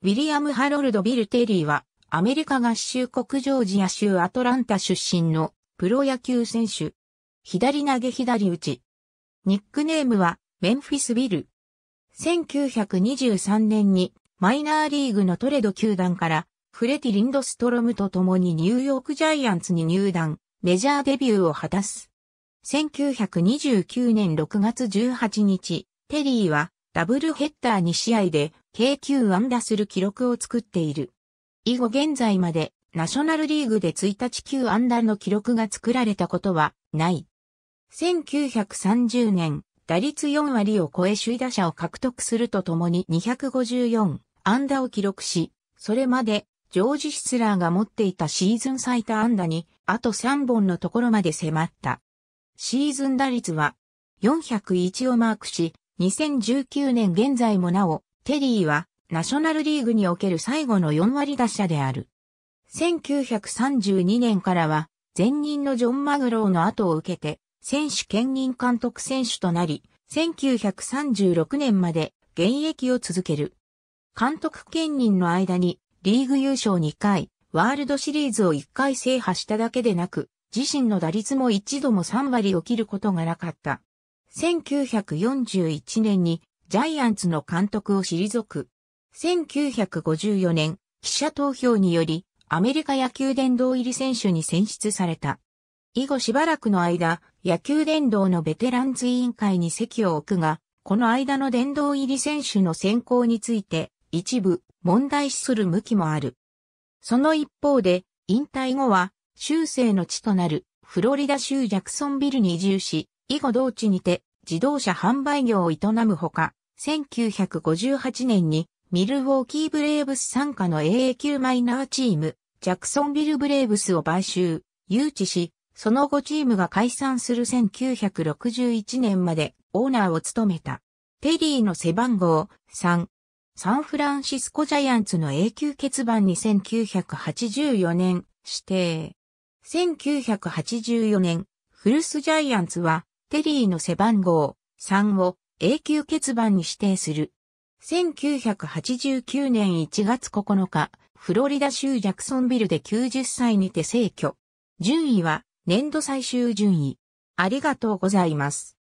ウィリアム・ハロルド・ビル・テリーは、アメリカ合衆国ジョージア州アトランタ出身のプロ野球選手。左投げ左打ち。ニックネームは、メンフィス・ビル。1923年に、マイナーリーグのトレド球団から、フレティ・リンドストロムと共にニューヨークジャイアンツに入団、メジャーデビューを果たす。1929年6月18日、テリーは、ダブルヘッダー2試合で計9安打する記録を作っている。以後現在までナショナルリーグで1日9安打の記録が作られたことはない。1930年、打率4割を超え首位打者を獲得するとともに254安打を記録し、それまでジョージ・シスラーが持っていたシーズン最多安打に、あと3本のところまで迫った。シーズン打率は401をマークし、2019年現在もなお、テリーはナショナルリーグにおける最後の4割打者である。1932年からは、前任のジョン・マグローの後を受けて、選手兼任監督選手となり、1936年まで現役を続ける。監督兼任の間に、リーグ優勝2回、ワールドシリーズを1回制覇しただけでなく、自身の打率も一度も3割を切ることがなかった。1941年にジャイアンツの監督を退く。1954年、記者投票により、アメリカ野球殿堂入り選手に選出された。以後しばらくの間、野球殿堂のベテランズ委員会に席を置くが、この間の殿堂入り選手の選考について、一部、問題視する向きもある。その一方で、引退後は、修正の地となる、フロリダ州ジャクソンビルに移住し、以後同地にて自動車販売業を営むほか、1958年にミルウォーキーブレーブス参加の AA 級マイナーチーム、ジャクソンビルブレーブスを買収、誘致し、その後チームが解散する1961年までオーナーを務めた。ペリーの背番号3。サンフランシスコジャイアンツの永久欠番に1984年指定。1984年、ルスジャイアンツはテリーの背番号3を永久欠番に指定する。1989年1月9日、フロリダ州ジャクソンビルで90歳にて逝去。順位は年度最終順位。ありがとうございます。